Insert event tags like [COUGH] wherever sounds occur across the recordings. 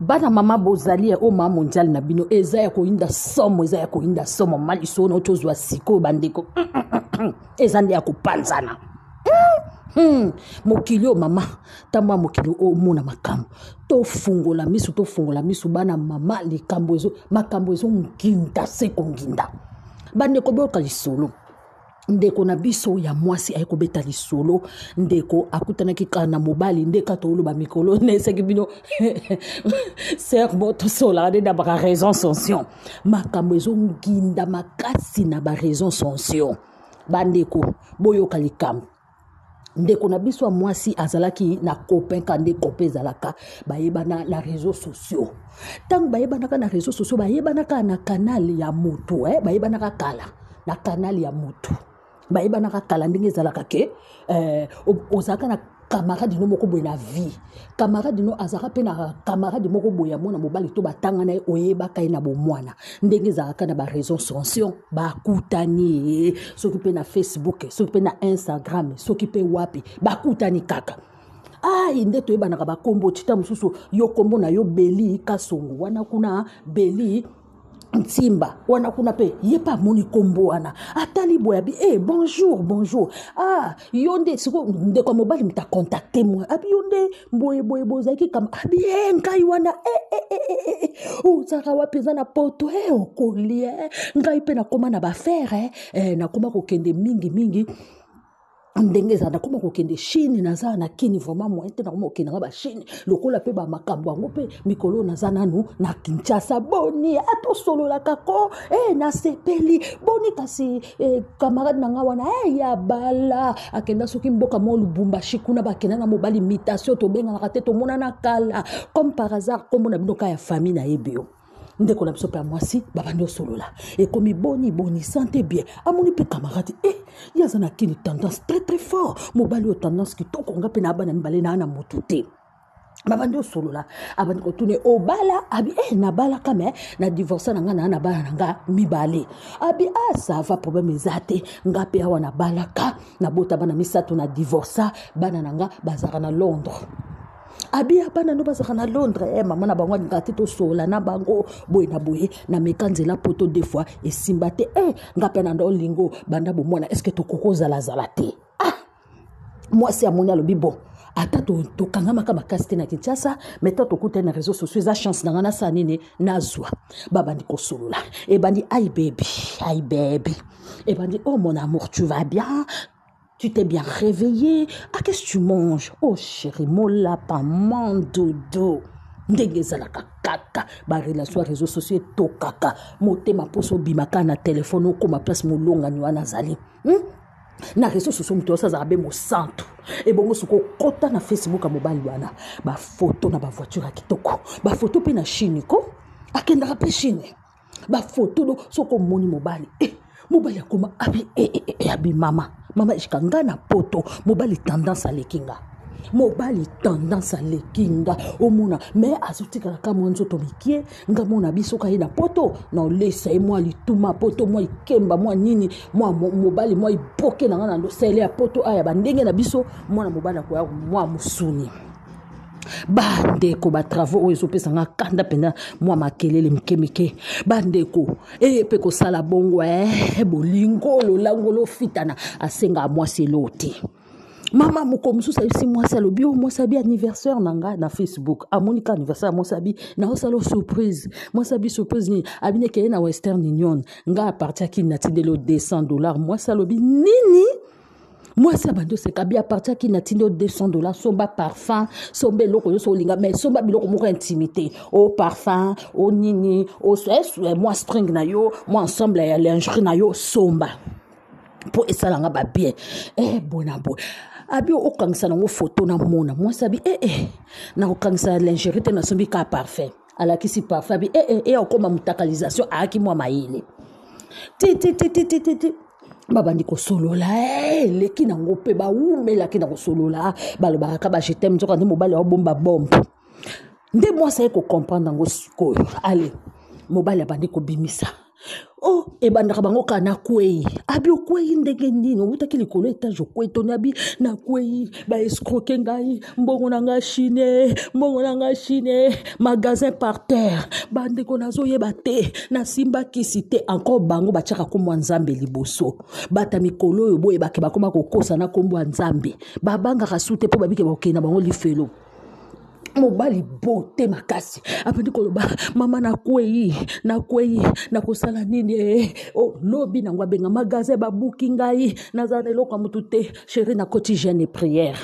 bana mama bozalia oyo maa mondiale na bino eza ya koyinda somo eza ya koyinda somo maliso oyo tozwa sikoyo bandeko [CLEARS THROAT] eza nde ya kopanzana hmm, hmm. mokili oyo mama ntango ya mokili omona makambo tofungola miso tofungola miso bana mama likambo makambo ezokinda se konginda bandeko boyoka lisolo ndeko na biso ya mwasi aye kobeta lisolo ndeko akutanaki kaka na mobali nde ka toloba mikolo naesaki bino ser mo tosolaka nde na baraison sanction makambo ezoginda makasi na baraison sanction bandeko boyoka likambo ndeko na biso ya mwasi azalaki na copain ka nde copain ezalaka bayebana na réseau sociaux ntango bayebanaka na réseau sociaux bayebanaka na kanal ya moto eh? bayebanaka kala na kanal ya moto bayeba na kakala ndenge ezalaka ke eh, ozalaka na kamarade no moko boye na vie kamarade no azalaka mpe na kamarade moko boye ya mwana mobali to batanga na ye oyebaka ye na bomwana ndenge ezalaka na baraison sanction bakutani ye soki mpe na facebook soki mpe na instagram soki mpe wapi bakutani kaka ai nde toyebanaka bankombo tita mosusu yo nkombo na yo beli kasongo wana kuna beli ntsimba wana kuna mpe ye mpe amoni nkombo wana atali boye abi e eh, bonjour bonjour ah yo nde siko ndeko ya mobali moto akontakte moi abi yo nde boyeboyebo ozalaki kama abi e ngai wana e ozalaka wapi eza na poto e okolia ngai mpe nakóma na bafere nakóma kokende mingimingi ndenge eza na koma kokende chine naza na kini vraimen moyen te nakoma kokendanga bachine lokola mpe bamakambo yango mpe mikolo naza nanu na kinshasa boni atosololaka ko e eh, nasepeli boni kasi kamarade eh, na nga wana e ya bala akenda soki mboka mo lubumbashi kuna bakenda na mobali mitation tobenganaka te tomonana kala comme par hasard nkombo na binoka ya famille nayebi yo ndeko na biso mpe ya mwasi babandi osolola ekomi boni boni sante bien amoni mpe camarade e ye aza na kini tendance très très fort mobali oyo tendance kitoko nga mpe na abana mibale na ya na motu te babandi osolola abandi kotune obala abi e eh, nabalaka me na divorce na nga na na bana na nga mibale abi asava ah, problème eza te nga mpe awa nabalaka nabota bana misato na divorce bana na nga bazalaka na londres abi abana no bazalaka na londres e mama na bango alingaka te tosola na bango boye na boye na meka nzela poto de fois esimba te e eh, nga mpe na nda olingo banda bomwana estce tokoki ozalazala te ah mwasi amoni alobi bon ata tokangamaka makasi te na kinshasa mai ta tokutai na réseau sociaux eza chance na ngai nasala nini nazwa babandi kosolola ebandi ai bebi ai bebi ebandi o oh, mon amour tu vas bien Tu t'es bien réveillé Ah, qu'est-ce que tu manges Oh, chérie, mola, pas mandodo. ndenge ezalaka kaka barelation ya réseau sociaux etokaka motema mposo obima kaka na telefone okóma place molongani wana azali hmm? na réseau sociaux moto nyonso azala be mosantu ebongo soki okɔta na facebook ya mobali wana bafoto na bavoiture ya kitoko bafoto mpe na chine ko akendaka mpe chine bafoto do soki omoni mobali e eh, mobali akoma abi eh, eh, eh, eh abi mama mamajika nga na poto mobali tendance aleki nga mobali tendance aleki nga omona oh, me azotikalaka mwa nzoto mikie nga mona biso ka ye na poto naolesa ye mwa lituma poto mwa ikemba mwa nini mwa mobali mwa iboke na nga na losele ya poto aya bandenge na biso mwana mobali akoya mwa mosuni bandeko batravau oyo ezopesanga kanda mpenza mwa makelele mikemike bandeko eye eh, mpe kosala bongo e bolingo lolangolo fitana asengaa mwasi elo te mama moko mosusu ayebisi mwasi alobi o oh, mwasi abi anniversaire na ngai na facebook amoni ka anniversaire ya mwasi abi naosala o oh, surprise mwasi abi surprise nini abi nekeye na western union ngai apartiaki natindeli o 200 dollar mwasi alobi nini mwasi ya bando osekabi apartiaki na ntindi o 200 dola somba parfum somba eloko nyonso olinga mai somba biloko moko ya intimité o parfum o nini mwa string na yo mwa ensemble ya lingerie na yo somba mpo esalanga babien e eh, bona boye abi okangisa nango foto na mona mwasi abi ee eh, eh. nakokangisa lingerie te nasombi ka parfum alakisi parfum abi ee eh, eya eh, eh, eh okoma mutakalisation ayaki mwa mayele titititititi babandi kosolola eh, eleki nango mpe bawumelaki na kosolola balobaka bajetem nzoka nde mobali aobomba bombe nde mwasi aye kocomprendre yango sikoyo ale mobali abandi kobimisa o oh, ebandaka bango kaka na kwei abi okwei ndenge nini obutaki likolo etage okwei toni abi na kwei baescroke ngai mbongo na ngai chine mbongo na ngai chine magasin par terre bandeko nazoyeba te nasimbakisi te encore bango batiaka nkombo ya nzambe liboso bata mikolo oyo boyebake bakoma kokosa na nkombo ya nzambe babangaka su te mpo babike bakokende na bango lifelo mobali bo te makasi apeni koloba mama nakwei nakwei nakosala nini eh, eh. Oh, lobi nango abenga magasin babuki ngai nazala na eloko ya motu te sheri nakoti jeune priere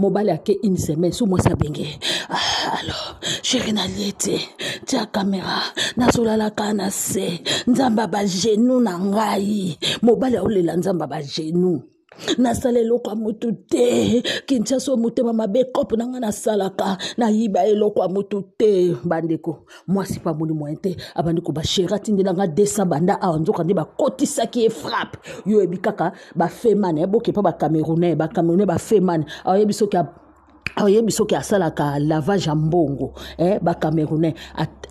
mobali ake une semaine so mwasi abenge ah, alors sheri nalie te tia kamera nazolalaka na se nzambe ya bagenu na ngai mobali aolela nzambe ya bagenu nasala eloko ya motu te kinshasa oyo motema mabe kope na ngai nasalaka nayiba eloko ya motu te bandeko mwasi mpo amoni moyen te abandi ko basheri atindela ngai 200 banda awa nzoka nde bakotisaki ye frappe yo oyebi kaka bafemane yaboke mpo bacamerounais bacamerounais bafemane aoyebi soki oyebi soki asalaka lavage ya mbongo eh, bacamerounais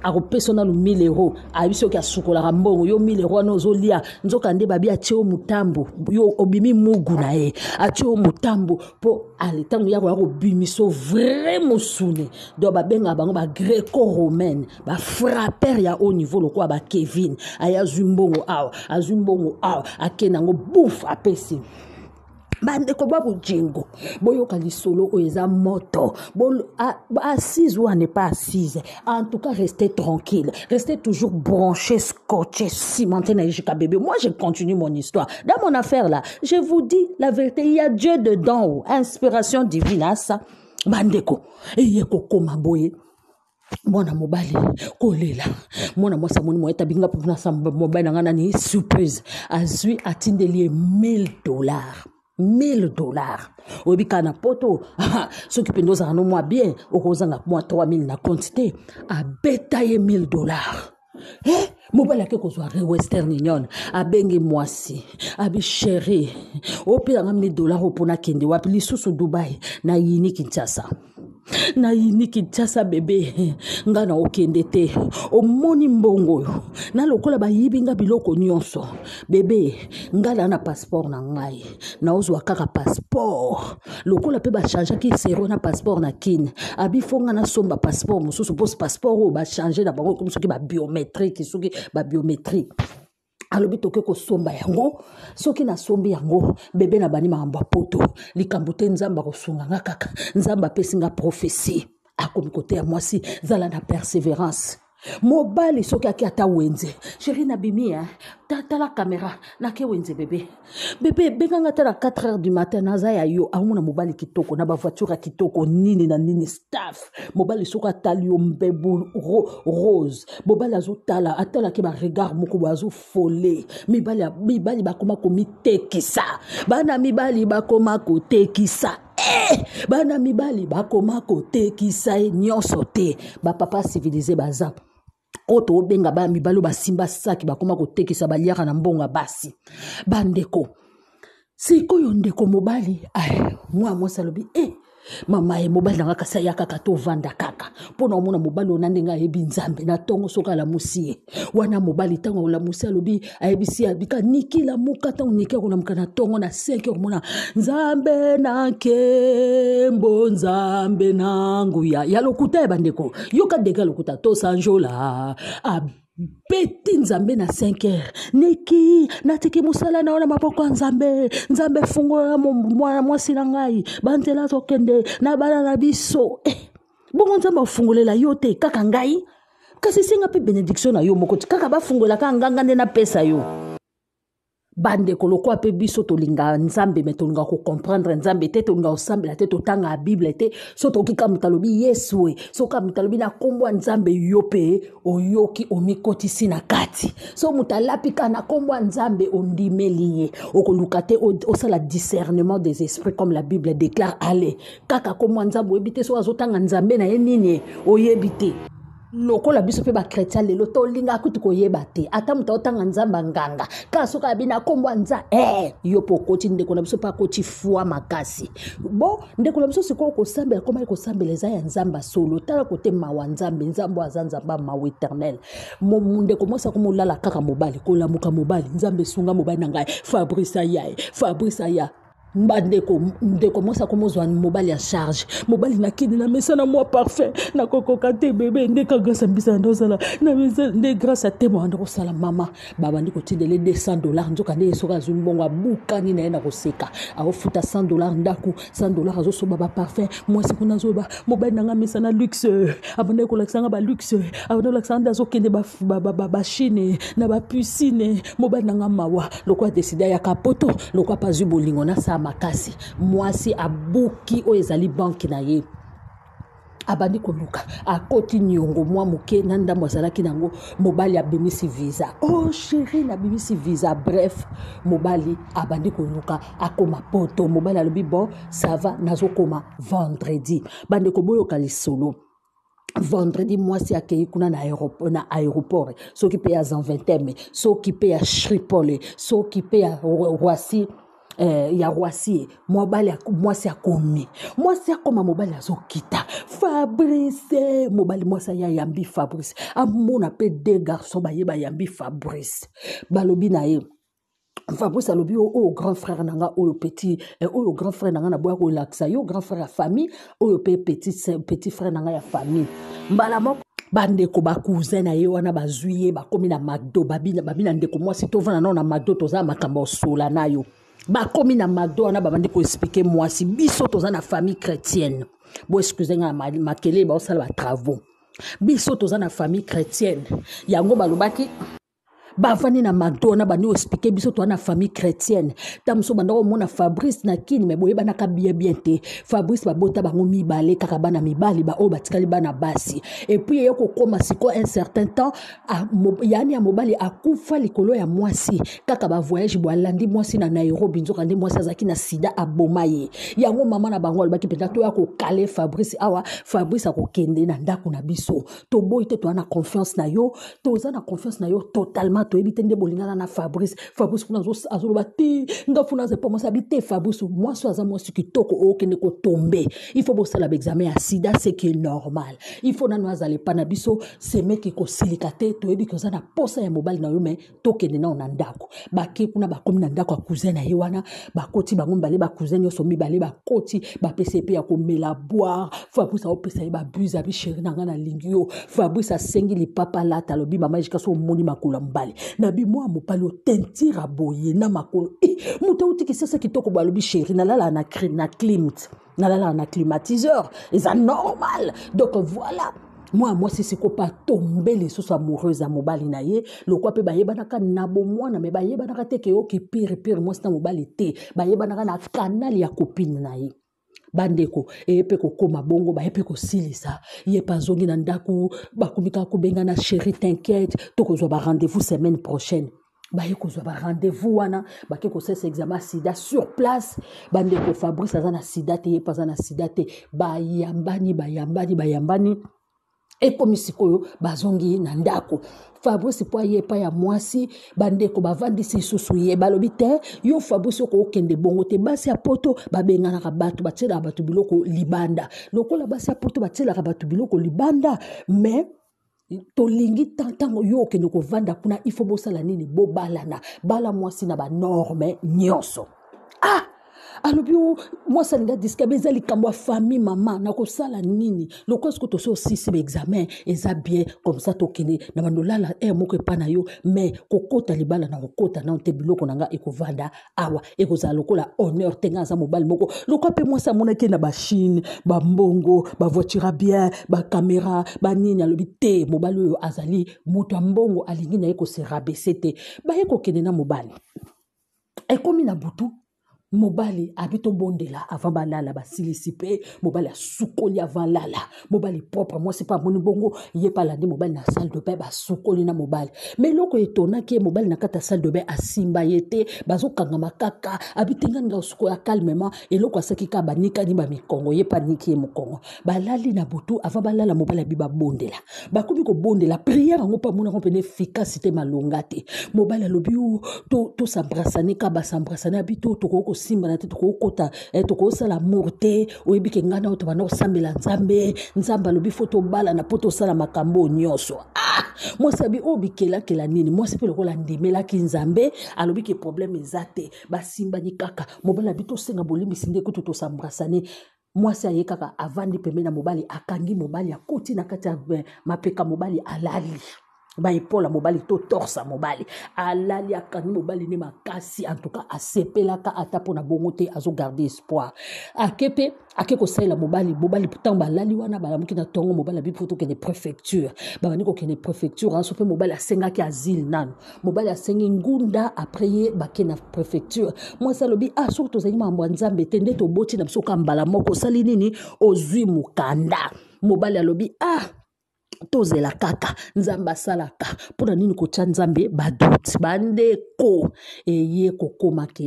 akopesa nanu 1000 euro ayebi soki asukolaka mbongo yo 1000 euro wana ozolia nzoka nde babi atie yo motambo yo obimi mugu na ye atie yo motambo mpo ale ntango yako ya kobimiso vrai mosune don babengaka bango bagreco romaine bafrapper ya haut niveau lokola bakevin aye azwi mbongo awa azwi mbongo awa akei nango bouf apesi bandeko jingo, boyoka lisolo oyo eza moto assise ou n'est pas assise en tout cas restez tranquille restez toujours branché scotché cimenté jusqu'à bébé moi je continue mon histoire dans mon affaire là je vous dis la vérité il y a Dieu dedans oh. inspiration divine à hein, ça bandeko eye kokoma boye mwana mobali kolela mwana mwasi amoni moye binga mpo na mobali na ngai nani surprise azwi atindeli ye 1000 dollars 1000 dollars oyebi kaka na poto [LAUGHS] soki mpenza ozala no mwa bien okozanga mwa 3000 na konti te abeta ye 1000 dollars eh? mobali ake kozwa western union abengi mwasi abi sheri opesanga 1000 dollars opona kende wapi lisusu dubai na yini kinshasa nayinikityasa bebe nga na okende te omoni mbongo na lokola bayibi nga biloko nyonso bebe nga na na passeport na ngai naozwa kaka passeport lokola mpe bachangeaki sero na passeport na kine abi fo nga nasomba passeport mosusu mpo passeport oyo bachange na bango soki babiométrike soki babiométrike alobi toke kosomba yango soki nasombi yango bebe na bani makambo ya poto likambo te nzambe akosunganga kaka nzambe apesinga profesi akomi koteya mwasi zala na persévérance mobali soki ake ata wenze sheri nabimi e tala kamera nake wenze bebe bebe benganga ata na 4 heures du matin naza ya yo aomona mobali kitoko na bavoiture ya kitoko nini na nini staff mobali soki atali yo mbebu ro, rose mobali azotala atalaki baregard moko boy azofole mibali, mibali bakoma komitekisa bana mibali bakoma kotekisa Eh, bana mibali bakoma kotekisa ye eh! nyonso te bapapa civilize baza oyo tobenga baya mibali oyo basimba saki bakoma kotekisa baliaka na mbongo ya basi bandeko sikoyo ndeko mobali mwa mwasi alobi e eh, mama ye mobali nanga kasi aya kaka tovandaka mpo na omona mobali ona ndenge ayebi nzambe na ntongo soki alamusi ye wana mobali ntango olamusi alobi ayebisi abika nikila moka ntango niki akolamuka na ntongo na senke komona nzambe na nkembo nzambe na nguya ya lokuta ya bandeko yoka deke ya lokuta tosanjola beti nzambe na 5 heure neki natiki mosala na yo na maboko ya nzambe nzambe fungola mwana mwasi na ngai banzela tokende na bana na biso eh. bongo nzambe afungolela yo te kaka ngai kasi senga mpe benediktio na yo moko ti kaka bafungolaka nganga nde napesa yo bandeko lokola mpe biso tolinga nzambe me tolinga kocomprendre nzambe te tolinga kosambela te totanga ya bible te so tokoki kamita lobi yesu e so kamita lobi na nkombo ya nzambe yo mpe oyoki omikotisi na kati so moto alapi kaka na nkombo ya nzambe ondimeli ye okoluka te osala discernement des esprits comme la bible déclare ale kaka nkombo ya nzambe oyebi te so azotanga nzambe na ye nini oyebi te lokola biso mpe bakretien lelo tolinga kuti koyeba te ata moto aotanga nzambe nganga kaka soki abi na nkombo ya nza e yo mpo okoti ndeko na biso mpe akoti fwa makasi bo ndeko na biso sikoyo kosambela komai kosambela eza ya nzambe solo tala kote mawa nzambe nzambe oyo aza nzambe amawa eternel ndeko mwasi ako molala kaka mobali kolamuka mobali nzambe esunga mobali na ngai fabrice aya fabrice aya bandeko ndeko mosako mozwa mobali ya charge mobali nakende na mesa na mwa parfait nakokoka te bebe ndeka grâce ambisa yanda osala nde grâce atemo yanda kosala mama babandi kotindele 200 dollar nzoka nde ye soki azwi mbongo abukani na ye na koseka aofuta 100 dollar ndako 100 dollar azosoba baparfum mwasi kuna azoyeba mobali nanga mesa na luxe abandaki kolakisanga baluxe abandaki kolakisanga nde azokende bashine na bapisine mobali nanga mawa lokola deside ayaka poto lokola pazwi bolingo nasama makasi mwasi abuki oyo ezali banke na ye abandi koluka akoti niongo mwa moke na ndambo azalaki nango mobali abimisi visa o oh, sheri nabimisi visa bref mobali abandi koluka akoma poto mobali alobi bon sava nazokoma vendredi bandeko boyoka lisolo vendredi mwasi akei kuna na aéroport, na aéroport soki mpe ya zanventeme soki mpe ya shripole soki mpe ya roissy ro, eh, ya rwasi ye mwasi akomi mwasi akoma mobali azokita fabrice mobali mwasi aya yambi fabrice amona mpe de garçon bayeba yambi fabrice balobi na ye fabrice alobi eh, oyo grand frère na nga oyo petit oyo grand frère na nga na boya kolakisa yo grand frère ya famille oyo mpe petit, petit frère na nga ya famille mbala moko bandeko bakousin na ye wana bazwi ye bakomi na mado babi na ndeko mwasi tovanda nao na mado toza makambo osola na yo bakomi na mado wana babandi koexplike mwasi biso toza na famille chrétienne boexcuse ngai na makele baosala batravaux biso toza na famille chrétienne yango balobaki bavandi na madona bandi oexplike biso toa na famille chrétienne ta mosusu bandako omona fabrice na kini me boyebanaka bie bien te fabrice babota bango mibale kaka bana mibali baoyo batikali bana basi epuis eye kokóma sikoyo un certain temps yani ya mobali akufa likolo ya mwasi kaka bavoyage bo alandi mwasi na nairobi nzoka nde mwasi azalaki na sida aboma ye yango mama na bango alobaki mpenza toya kokale fabrice awa fabrice akokende na ndako na biso toboyi te toa na confiance na yo toza na confiance na yo totalement wana toyebi te nde bolingana na fabrice fabrice kuna azoloba te nga funa aza mpo mwasi abi te fabrice mwasi aza mwasi kitoko okende kotombe ifo bosala baexamen ya sida seke normal ifo nano azala epa na biso semeki kosilika te toyebi koza na posa ya mobali na yo me tokende nao na ndako bake kuna bakomi na ndako ya cousin na ye wana bakoti bango mibale bacousin nyonso mibale bakoti bapesa ye mpe ya komela boire fabrice aopesa ye babuse abi sheri na ngai nalingi yo fabrice asengi lipapa lata alobi mama esika so omoni makolo ya mobali na bimwa ya mopali otentira boye na makolo e moto auti kisese kitoko balobi sheri nalala na, na climt nalala na climatiseur eza normal donc voilà mwana mwasi sikopa atombe lisusu amoureuse ya mobali na ye lokwa mpe bayebanaka na bomwana me bayebanaka te keyoki pire pire mwasi na mobali te bayebanaka na kanali ya kopine na ye bandeko eye mpe kokóma bongo baye mpe kosilisa ye mpe azongi na ndako bakomi kaka kobengana chéri tinquiète to kozwa barendez-vous semaine prochaine baye kozwa barendez-vous wana bake kosesa examen sida sur place bandeko fabrice aza na sida te ye mpe aza na sida te bayambani bayambani bayambani ekomi sikoyo bazongi na ndako fabrice mpo aye epai ya mwasi bandeko bavandisi lisusu ye balobi te yo fabrice oko okende bongo te basi ya poto babenganaka bato batielaka bato biloko libanda lokola basi ya poto batielaka bato biloko libanda mais tolingi ntango yo okende kovanda kuna ifo bosala nini bobalana bala mwasi na banorme nyonso ah alobi mwasi alingi adiskabe eza likambo ya famille mama nakosala nini lokwa soki tosi osisi baexamen eza bien comme ça tokende na bandolala air moko epa na yo mais kokota libala na kokota nano te biloko na nga ekovanda awa ekozala lokola honneur te ngai aza mobali moko lokwa mpe mwasi amonaki na bashine bambongo bavoiture bien bakamera banini alobi te mobali oyo azali moto ya mbongo alingi na ye kose rabese te baye kokende na mobali ekomi na butu mobali abitobondela avant balala basilisi mpe mobali asukoli avant lala mobali propre mwasi mpe amoni bongo ye mpe alandi mobali na salle de bain basukoli na mobali ma eloko etonaki ye mobali na kati ya salle de bain asimba ye te bazokangama kaka abitenganga osukola calmement eloko asaki kaka banikani bamikongo ye mpe aniki ye mokongo balali na butu avant balala mobali abi babondela bakomi kobondela priere yango mpe amonango mpene efikasité malonga te mobali alobi o tosambrasane kaka basambrasane abi to tokoki kosimbana te tokookota eh, tokosala mor te oyebi ke ngai nao tobanda kosambela nzambe nzambe alobi fo tobalana mpo tosala makambo oyo nyonso ah! mwasi abi oyo bikelakela nini mwasi mpe lokola ndemelaki nzambe alobi ke probleme eza te basimbani kaka mobali abi tosenga bolimbisi nde kutu tosambrasane mwasi aye kaka avandi pembeni na mobali akangi mobali akoti na kati ya eh, mapeka mobali alali baepola mobali to torsa mobali alali akangi mobali ne makasi antuka asepelaka ata mpona bongo te azogarde espoir ake mpe ake kosalela mobali mobali ntango balali wana balamuki na ntongo mobali abi mpo tokende préfecture babandi kokende préfecture anso mpe mobali asengaki asile nano mobali asengi ngunda apres ye bakende na préfecture mwasi alobi ah soki tozali mambo ya nzambe te nde toboti na biso ka mbala moko osali nini ozwi mokanda mobali alobi ah tozela kaka nzambe asalaka mpona nini kotya nzambe baduti bandeko eye kokoma ke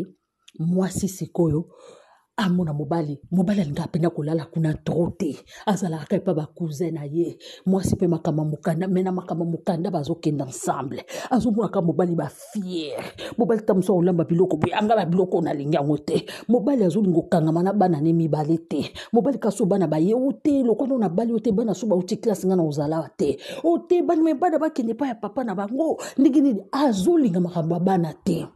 mwasi sikoyo amona mobali mobali alingi apenda kolala kuna tro te azalaka epa bakusin na ye mwasi mpe makambo mokanda me na makambo mokanda bazokenda ensemble azomonaka mobali bafiere mobali ta mosu aolamba biloko boye anga babiloko nalingi yango te mobali azolinga okangama na bana ne mibale te mobali kasi bana baye o te lokola na bali o te bana so bauti klase nga na ozala te o te bana me bana bakende epai ya papa na bango ndenge nini azolinga makambo ya bana te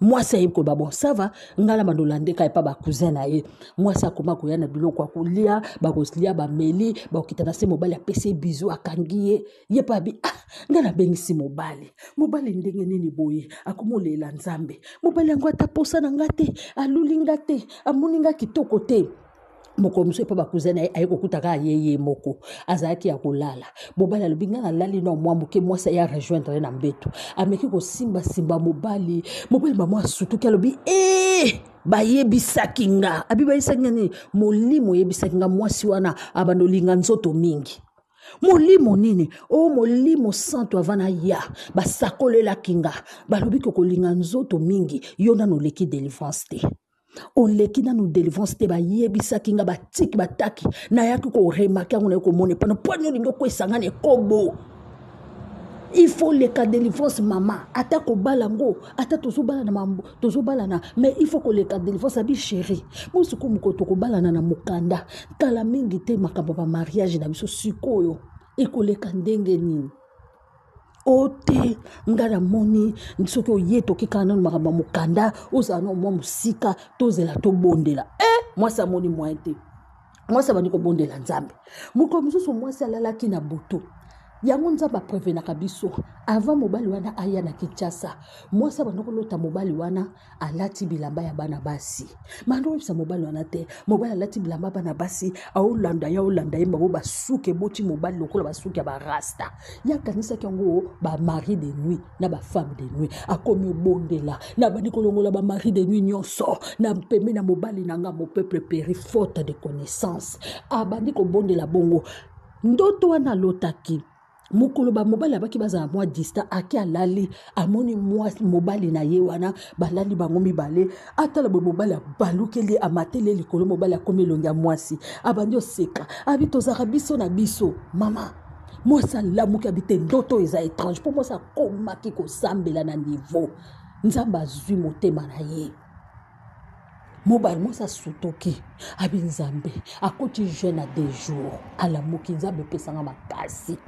mwasi ayeyikoyeba bon sava ngai na bandolandeka epa bakusin na ye mwasi akoma koya na biloko ya kolia bakolia bameli bakokita na se mobali apesi ye bizu akangi ye ye mpe abi ah ngai nabengisi mobali mobali ndenge nini boye akomi olela nzambe mobali yango ata posa na nga te aluli nga te amoni nga kitoko te mokomuso mpo bakuze na ye aye kokuta kaka ye ye moko azalaki ya kolala mobali alobi ngai nalali na mwa moke mwasi aye arejoindre ye na mbeto ameki kosimbasimba mobali mobali bamwa sutuki alobi e bayebisaki nga abi bayebisaki nga nini molimo oyebisaki nga mwasi wana abanda olinga nzoto mingi molimo nini o oh, molimo santo ava na ya basakolelaki nga balobiki kolinga nzoto mingi yo nano oleki delivrance te oleki nanu délivrance te bayebisaki nga batiki bataki nayaki koremake yango naye komona epana mpwani olingi okoesangana ekobo ifo leka délivrance mama ata kobala yango ata tozobala na mambo tozobalana me ifo koleka délivrance abi sheri mo sikoyo moko tokobalana na mokanda tala mingi te makambo ya bamariage na biso sikoyo ekoleka ndenge nini o te nga na moni soki oye tokekana nanu makambo ya mokanda ozala na mwa mosika tozela tobondela e mwasi amoni mwaye te mwasi abandi kobondela nzambe mokolo mosusu mwasi alalaki na butu yango nzambe aprevenaka biso avant mobali wana aya na kinshasa mwasi abandokolota mobali wana alati bilamba ya bana basi mando oyebisa mobali wana te mobali alati bilamba ya bana basi aolanda ye aolanda ye bango basuki eboti mobali lokola basuki ya barasta ye akanisaki yango bamari de nuit na bafemme de nuit akomi obondela na bandi kolongola bamari de nuit nyonso na pembe na mobali na nga mopeuple peri faute de connaissance abandi kobondela bongo ndoto wana alotaki mokoloba mobali abaki bazala mwa distan ake alali amoni mwa mobali na ye wana balali bango mibale atala boye mobali abalukeli amateli likolo mobali akomi elongi ya mwasi abandi oseka abi tozalaka biso na biso mama mwasi alamuki abi te ndoto oyo eza étrange mpo mwasi akomaki kosambela na niveau nzambe azwi motema na ye mobali mwasi asutoki abi nzambe akoti jeune a deux jours alamuki nzambe epesanga makasi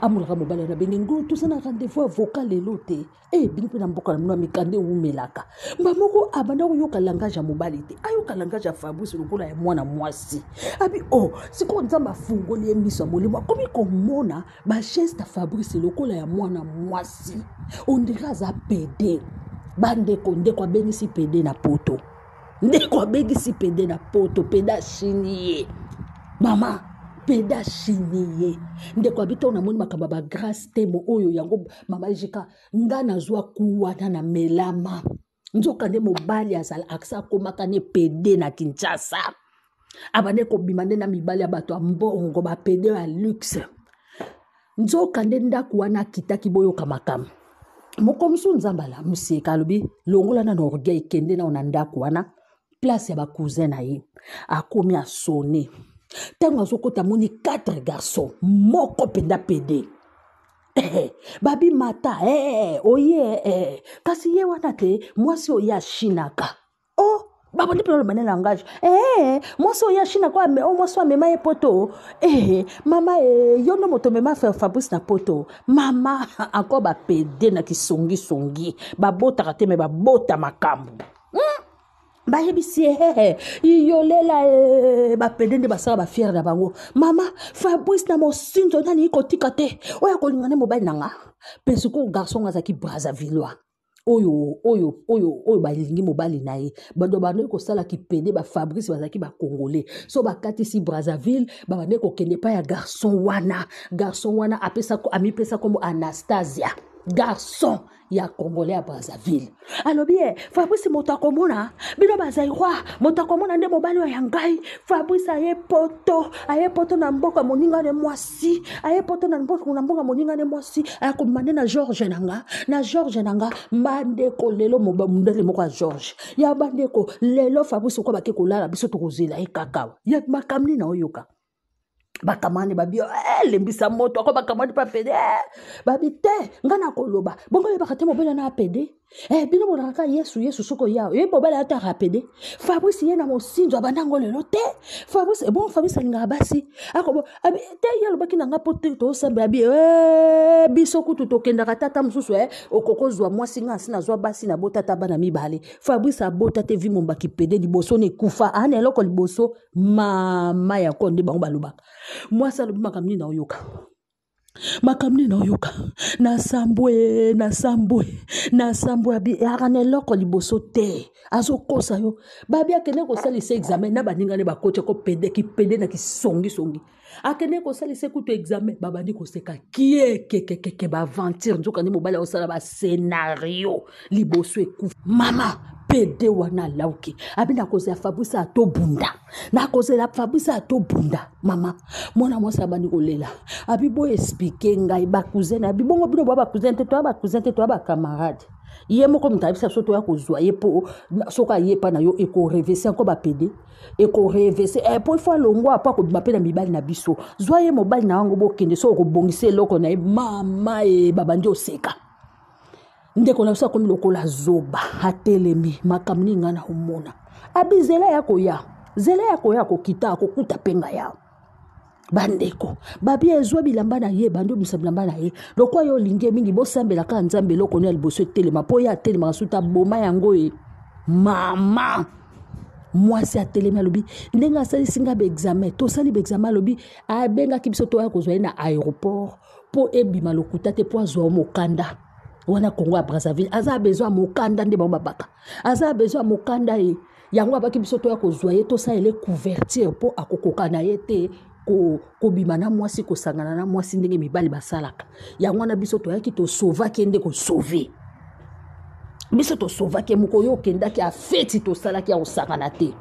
amolaka mobali na benge ngulu tosana rendez-vous avoka lelo te ebini eh, mpe na mboka na bino ya mikanda ewumelaka mba moko abanda koyoka langage ya mobali te ayoka langage ya fabrice lokola ya mwana mwasi abi o oh, sikoyo nzambe afungoli ye miso ya molimo akomi komona bageste ya fabrice lokola ya mwana mwasi ondire aza pede bandeko ndeko abengisi pede na poto ndeko abengisi pede na poto pede ashini ye mama mpenda chini ye ndeko abi ntango namoni makambo ya bagrâce temo oyo yango mama ejika nga nazwa ku wana na melama nzoka nde mobali azala akse akomaka ne pede na kinshasa abande kobima nde na mibali ya bato ya mbongo bapede ya luxe nzoka nde ndako wana akitaki boyoka makambo moko mosusu nzambe alamusi ye kalobi longola nano orgueil kende nao na ndako wana place ya bacousin na ye akomi asone ntango azokɔta moni 4 garçon moko mpenza pede Eh, babimata eh, oye eh, kasi ye wana te mwasi oye ashinaka o oh, bango nde mpe balobane langage eh, mwasi oye ashinaka o mwasi amema ye poto eh, mama eh, yo nde moto omema fabrice na poto mama encore [LAUGHS] bapede na kisongisongi babotaka te me babota makambo bayebisi ehehe eh. iyolela e eh, bapende nde basala bafiere na bango mama fabrice na mosinzo nani kotika te oyo akolinga ne mobali na nga mpe sikoyo garson azalaki brazavillois oyo oyo oyo oyo balingi mobali na ye bato bandeki kosala kipende bafabrice bazalaki bakongole so bakatisi brazzaville babandeki kokende epai ya garson wana garson wana amipesa nkombo anastasia garçon ya congolais ya brazzaville alobi ye fabrice moto akomona bino bazali roi moto akomona nde mobali ya ngai fabrice aye poto aye poto na mboka moninga ne mwasi aye poto na mboka moninga ne mwasi akomema nde na george na nga na george na nga bandeko lelo mondele moko ya george ya bandeko lelo fabrice okwa bake kolala biso tokozela ye kaka ya makamni na oyoka bakamani babi elembisa eh, moto ako bakamani mpa pede eh. babi te ngai nakoloba bongo oyebaka te mobele na apede eh, bino bolakaka yesu yesu soki oya ye mobele ataka apede fabrice ye na mosinzo abandango lelo te fabrice bon fabrice alingaka basi akobo te ye alobaki na ngai mpo te tosambela bi biso kutu tokendaka tata mosusu okokozwa mwasi ngai asi nazwa basi nabota ata bana mibale fabrice abota te vi mombaki pede liboso na ekufa ana eloko liboso mama yango nde bango balobaka mwasala bimakambo nini aoyoka makambo nini aoyoka nasambwe nasambwe nasambwe abi aka na eloko liboso te azokosa yo babi akende kosalisa examen na baningane bakoti ako pede kipede na kisongisongi akende kosalisa kutu examen babandi koseka kie kekekeke baventure nzokande mobali aosala bascenario liboso ekufa mama bɛɛ wana lawke a bena kozela fabrisa a to bunda na kozela fabrisa a to bunda mama mwana mwasi abandi kolela abi boexplike ngai bakuzene abi bongo bino boya bakuzene te toya bakuzene te toya bakamarade ye moko moto ayebisa so toya kozwa ye mpo soki aye mpa na yo ekorevese yanko bapede ekorevese mpo eh, ifo alongwa mpo akobima mpe na mibali na biso zwa ye mobali na yango bokende so okobongisa eloko na ye mama e eh, babandi oseka ndeko na biso akomi lokola zoba atelemi makambo nini ngai na omona abi zela ya koya zela ya koya akokita akokuta mpe ngai ya bandeko babi ezwa bilamba na ye bandi obimisa bilamba na ye lokwa yo olingi ye mingi bosambela kaka nzambe eloko ne ya liboso etelema mpo ye atelemaka suta boma yango ye mama mwasi atelemi alobi ndenge asalisi nga baexamen tosali baexamen alobi abengaki biso toya kozwa ye na aéroport mpo ebima lokuta te mpo azwa yo mokanda wana congo ya brazzaville aza besoin mokanda nde bango babaka aza besoin mokanda ye yango abaki biso toya kozwa ye tosalele couverture mpo akokoka na ye te kobima ko na mwasi kosangana na mwasi ndenge mibali basalaka yango wana biso toyaki tosovaki ye nde kosove biso tosovaki ye moko oyo okendaki afeti tosalaki ya kosangana te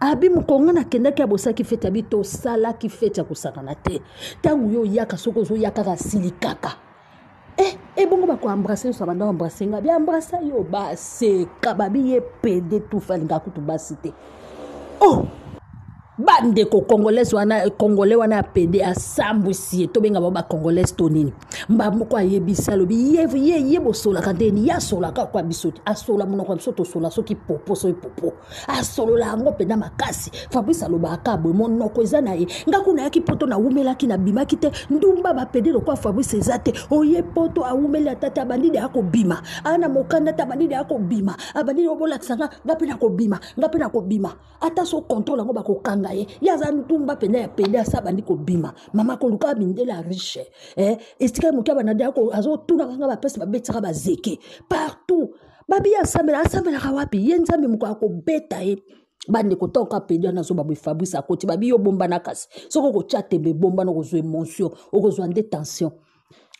abi mokonga nakendaki abosaki fete abi tosalaki fete ya kosangana te ntango yo oyaka soki ozoya kaka silikaka ebongo eh, eh, bakoembrase nyonso na bandako embrase nga biembrase yo baseka babi ye pede tufa alingaka kutu basi te o oh! bandeko congolaise wana congolais wana ya pede asambwisi ye tobenga bao bacongolaise to nini mbamoko ayebisa alobi ye ye bosolaka ndeni ye asolaka kwa biso te asola monoko ya biso tosola soki popo soki popo asolola yango mpena makasi fabrice alobaka boye monoko eza na ye ngaku nayaki poto nawumelaki nabimaki te ndumba bapede lokwa fabrice eza te oye poto awumeli ata te abandidi akobima ana mokanda te abandidi akobima abandidi obolakisa nga nga mpe nakobima nga mpe nakobima ata so kontrole yango bakokanga ye ye aza ntumba mpenza ya pele asa abandi kobima mama kolukaka mindele ya riche eh. esika moke abanade azotunaka nga bapesi babetisaka bazeke partout babiya asambela asambelaka wapi ye nzambe moko akobeta ye bandeko ntango ka pedi wana azoba boye fabrice akoti babi yo bombana kasi soki okotya tembe ebombana okozwa émotion okozwa nde tension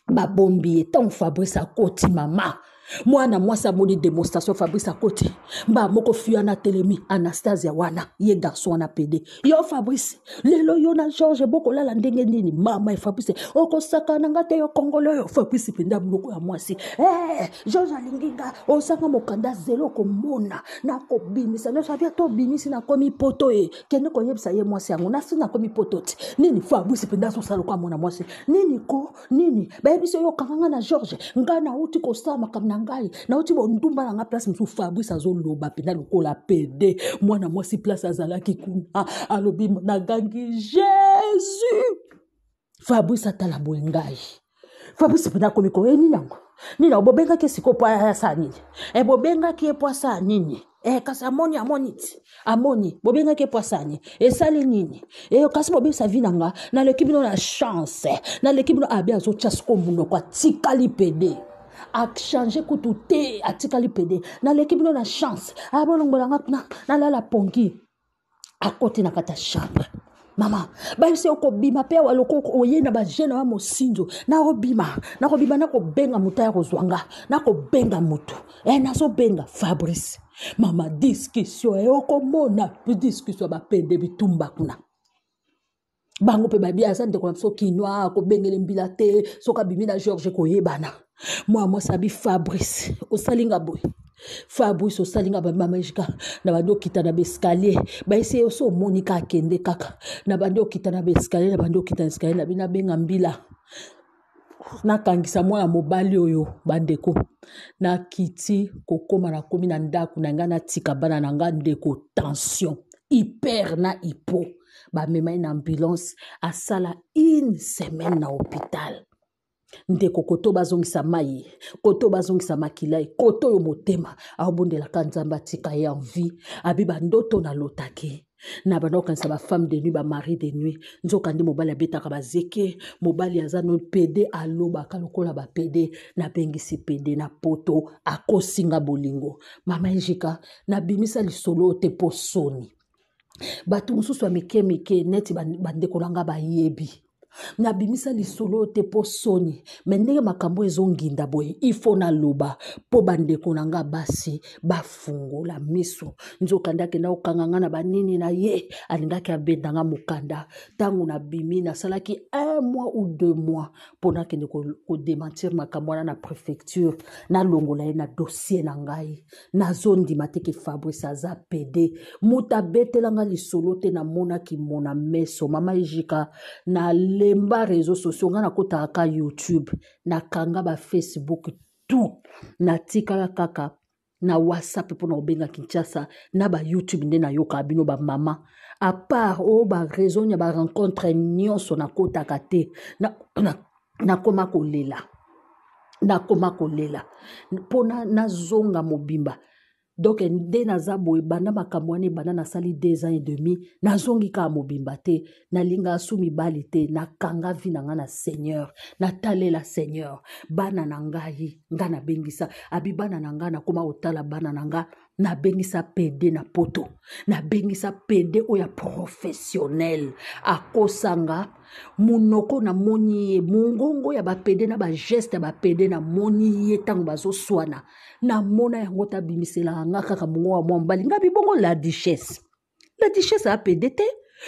babombi ye ntango fabrice akoti mama mwana mwasi amoni démonstration fabrice akoti mba moko fui wana atelemi anastasia wana ye garso wana pede yo fabrice lelo yo na george bokolala ndenge nini mama e fabrice okosaka na nga te yo kongolo oyo fabrice mpenda moko ya mwasi hey, eh, george alingi nga osanga mokanda zelo komona nakobimisa nyonso abia to obimisi nakomi poto e kende koyebisa ye mwasi yango nasi nakomi poto te nini fabrice mpenda azosala lokwa mwana mwasi nini ko nini bayebiso yo okanga nga na george nga nauti kosala makambo na ngai nauti bontumba na nga place mosusu fabrice azoloba mpenza lokola pede mwana mwasi place azalaki kuna alobi nagangi jésus fabrice atala boye ngai fabrice mpenza akomi koyeni eh, nango nini bobengaki siko po asa nini e bobengaki ye po asa nini e kasi amoni amoni ti amoni bobengaki po asa nini esali nini e kasi bobebisa vi na nga naleki bino na chance naleki bino abi ah, azotya siko monoko atikali pede achange kutu te atikali pede naleki bino na chance abonongola nga nalala pongi akotinaka ta chambre mama bayebisa yo kobima mpe oye na bajene ya mosinzo nakobima nakobima nakobenga motu ya kozwanga nakobenga motu e eh, nazobenga fabrice mama discussion eyokomona eh, discussion bapende bitumba kuna bango mpe bayebi aza ndeko na biso kinwa kobengela mbila te soki abimi na george koyebana mwana mwasi abi fabrice osalinga boye fabrice osalinga bamama esika na bandi okita na baeskalier baesi ye so omoni ka akende kaka na bandi okita na baeskalier na bandi okita na eskalier na bino abenga mbila nakangisa mwana mobali oyo bandeko nakiti kokóma na komi na ndako na ngai natika bana na ngai ndeko tension hyper na hypo bamema ye na ambulance asala une semaine na hôpital ndeko koto bazongisa mai koto bazongisa makila ye koto oyo motema aobondelaka nzambe atika ye envie abi bandoto nalotaki na banda kokanisa bafemme de nuit bamari de nuit nzoka nde mobali abetaka bazeke mobali aza no pede alobaka lokola bapede nabengisi pede na poto akosinga bolingo mama ejika nabimisa lisolo te mpo soni bato mosusu ya mike mike neti bandeko na nga bayebi nabimisa lisolo oyo te mpo soni me ndenge makambo ezonginda boye ifo naloba mpo bandeko na nga basi bafungola miso nzokande akenda kokanga nga na banini na ye alingaki abendanga mokanda ntango nabimi nasalaki un mois ou deux mois mpo nakende kodementir makambo wana na préfecture nalongola ye na dossier na ngai nazondima teke fabrice aza pede moto abetelanga lisolo te namonaki mona meso mama ejika nale nalemba réseau sociaux nga nakotaka kaka youtube nakanga bafacebook tu natikala kaka na whatsapp mpona kobenga kinshasa na bayoutube nde nayokaka bino bamama apart oyo oh, bareson ya barencontre nyonso nakotaka te nakoma na, na kolela nakoma kolela mpona nazonga mobimba na donk nde naza boye banda makambo wana ebanda nasali deux ans et demi nazongi kaka mobimba te nalinga asu mibali te nakanga vi na ngai na seigneur natalela seigneur bana na ngai ngai nabengisa abi bana na ngai nakóma kotala bana na ngai nabengisa pede na poto nabengisa pede oyo ya professionnel akosanga monoko namoni ye mongongo ya bapede na bageste ya bapede namoni ye ntango bazoswana namona yango tabimisela nga kaka mongo wa mwa mobali nga bibongo la duchesse la duchesse apede te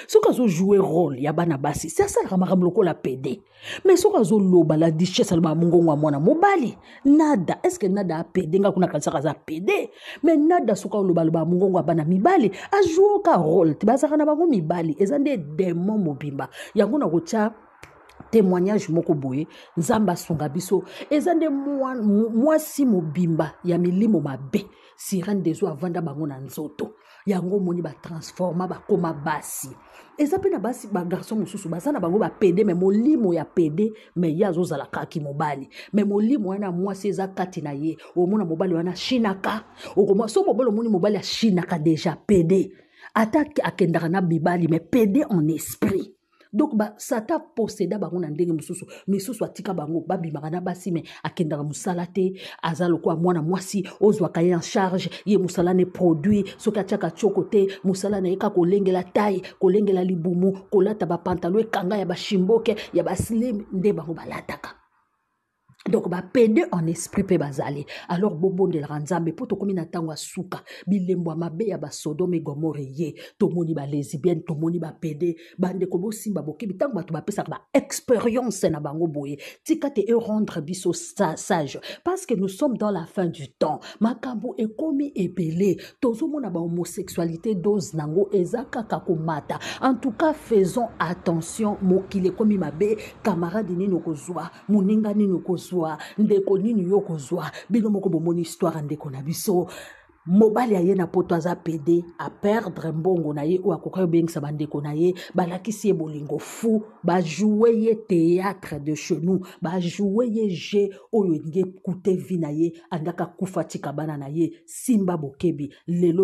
soki azojoue role ya bana basi se asalaka makambo lokola pede me soki azoloba la duchesse alobaka mongongo ya mwana mobali nada estceke nada apede nga kuna kalisaka aza pede me nada soki aloba alobaka mongongo ya bana mibali ajoue ka role te bazalaka na bango mibali eza nde demon mobimba yango na kotya témoignage moko boye nzambe asunga biso eza nde mwasi mobimba ya milimo mabe sirene dezo avanda bango na nzoto yango omoni batransforma bakóma basi eza mpe na basi bagarson mosusu baza na bango bapede me molimo ya pede me ye azozala kaki mobali me molimo wana mwasi eza kati na ye omona mobali wana shinaka okoma so mobali omoni mobali ashinaka deja pede ata akendaka na bibali me pede en esprit donc ba, satan posséda bango na ndenge mosusu misusu atika bango babimaka na basi me akendaka mosala te aza lokola mwana mwasi ozwaka ye en charge ye mosala na produit soki atiaka tioko te mosala na ye kaka kolengela taille kolengela libumu kolata bapantalon ekanga ya bashimboke ya baslime nde bango balataka donc bapede en esprit mpe bazali alors bobondelaka nzambe mpo tokómi na ntango ya suka bilembo ya mabe ya basodome gomore ye tomoni balezibienne tomoni bapede bandeko bosimba bokebi ntango bato bapesaka baexpérience na bango boye tika te erendre biso sage parce que nous sommes dans la fin du temps makambo ekómi ebele tozomona bahomosexualité dose nango eza kaka komata en tout cas faisons attention mokili ekómi mabe camarade nini okozwa moninga nini okozwa kozwa ndeko nini yo kozwa bino moko bomoni histoire ya ndeko na biso mobali aye na poto aza pede aperdre mbongo na ye oyo akoki obengisa bandeko na ye balakisi ye bolingo fu bajoue ye théâtre de chenou bajoue ye je oyo elingi ekute vi na ye andaki akufa tika bana na ye simba bokebi lelo